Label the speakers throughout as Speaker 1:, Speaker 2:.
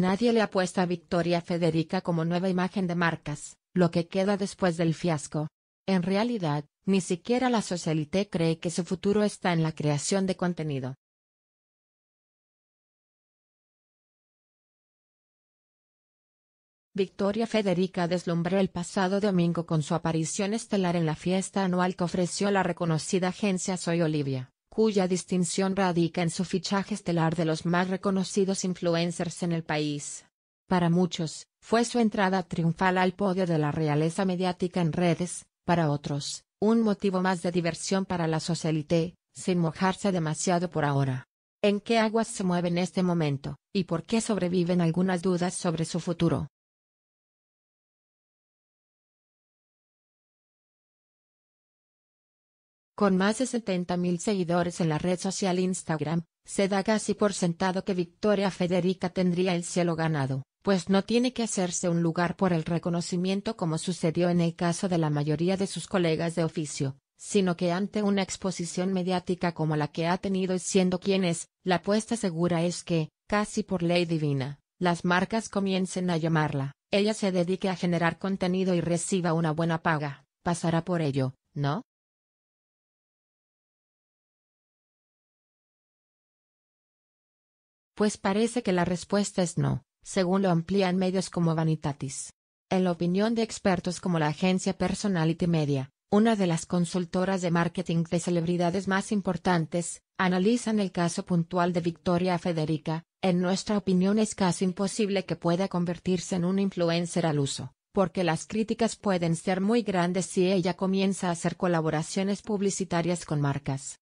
Speaker 1: Nadie le apuesta a Victoria Federica como nueva imagen de marcas, lo que queda después del fiasco. En realidad, ni siquiera la socialité cree que su futuro está en la creación de contenido. Victoria Federica deslumbró el pasado domingo con su aparición estelar en la fiesta anual que ofreció la reconocida agencia Soy Olivia, cuya distinción radica en su fichaje estelar de los más reconocidos influencers en el país. Para muchos, fue su entrada triunfal al podio de la realeza mediática en redes, para otros, un motivo más de diversión para la socialité, sin mojarse demasiado por ahora. ¿En qué aguas se mueve en este momento, y por qué sobreviven algunas dudas sobre su futuro? Con más de 70.000 seguidores en la red social Instagram, se da casi por sentado que Victoria Federica tendría el cielo ganado, pues no tiene que hacerse un lugar por el reconocimiento como sucedió en el caso de la mayoría de sus colegas de oficio, sino que ante una exposición mediática como la que ha tenido y siendo quien es, la apuesta segura es que, casi por ley divina, las marcas comiencen a llamarla, ella se dedique a generar contenido y reciba una buena paga, pasará por ello, ¿no? Pues parece que la respuesta es no, según lo amplían medios como Vanitatis. En la opinión de expertos como la agencia Personality Media, una de las consultoras de marketing de celebridades más importantes, analizan el caso puntual de Victoria Federica, en nuestra opinión es casi imposible que pueda convertirse en un influencer al uso, porque las críticas pueden ser muy grandes si ella comienza a hacer colaboraciones publicitarias con marcas.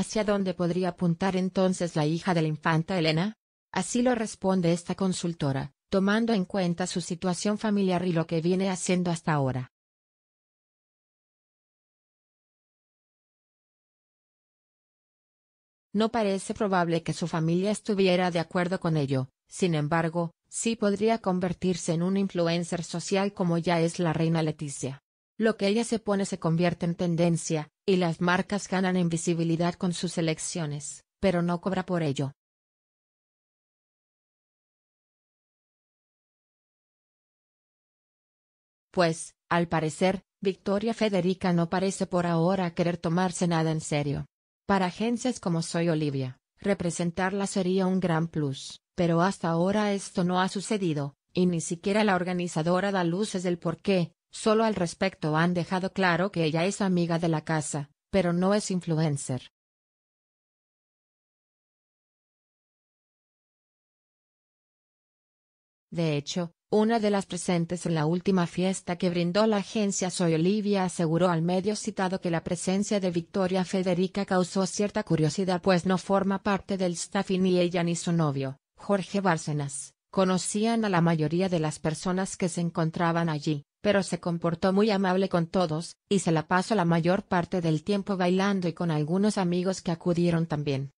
Speaker 2: ¿Hacia dónde podría apuntar
Speaker 1: entonces la hija de la infanta Elena? Así lo responde esta consultora, tomando en cuenta su situación familiar y lo que viene haciendo hasta ahora.
Speaker 2: No parece
Speaker 1: probable que su familia estuviera de acuerdo con ello, sin embargo, sí podría convertirse en un influencer social como ya es la reina Leticia. Lo que ella se pone se convierte en tendencia, y las marcas ganan en visibilidad con sus elecciones, pero
Speaker 2: no cobra por ello.
Speaker 1: Pues, al parecer, Victoria Federica no parece por ahora querer tomarse nada en serio. Para agencias como Soy Olivia, representarla sería un gran plus, pero hasta ahora esto no ha sucedido, y ni siquiera la organizadora da luces del por qué, Solo al respecto han dejado claro que ella es amiga de la casa, pero no es influencer. De hecho, una de las presentes en la última fiesta que brindó la agencia Soy Olivia aseguró al medio citado que la presencia de Victoria Federica causó cierta curiosidad pues no forma parte del staff y ni ella ni su novio, Jorge Bárcenas, conocían a la mayoría de las personas que se encontraban allí pero se comportó muy amable con todos, y se la pasó la mayor parte del tiempo bailando y con algunos amigos que acudieron también.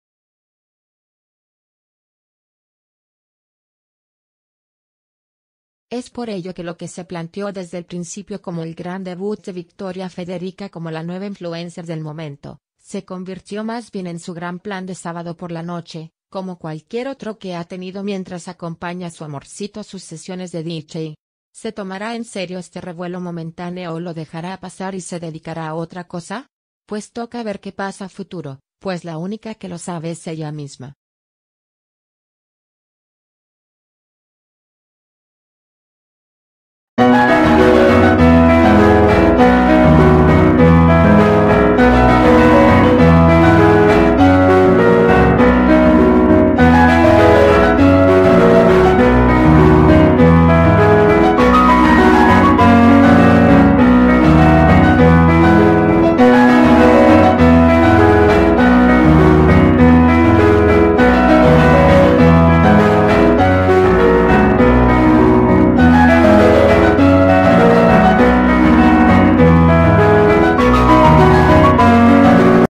Speaker 1: Es por ello que lo que se planteó desde el principio como el gran debut de Victoria Federica como la nueva influencer del momento, se convirtió más bien en su gran plan de sábado por la noche, como cualquier otro que ha tenido mientras acompaña a su amorcito a sus sesiones de DJ. ¿Se tomará en serio este revuelo momentáneo o lo dejará pasar y se dedicará a otra cosa? Pues toca ver qué pasa a futuro, pues la única que lo sabe es
Speaker 2: ella misma.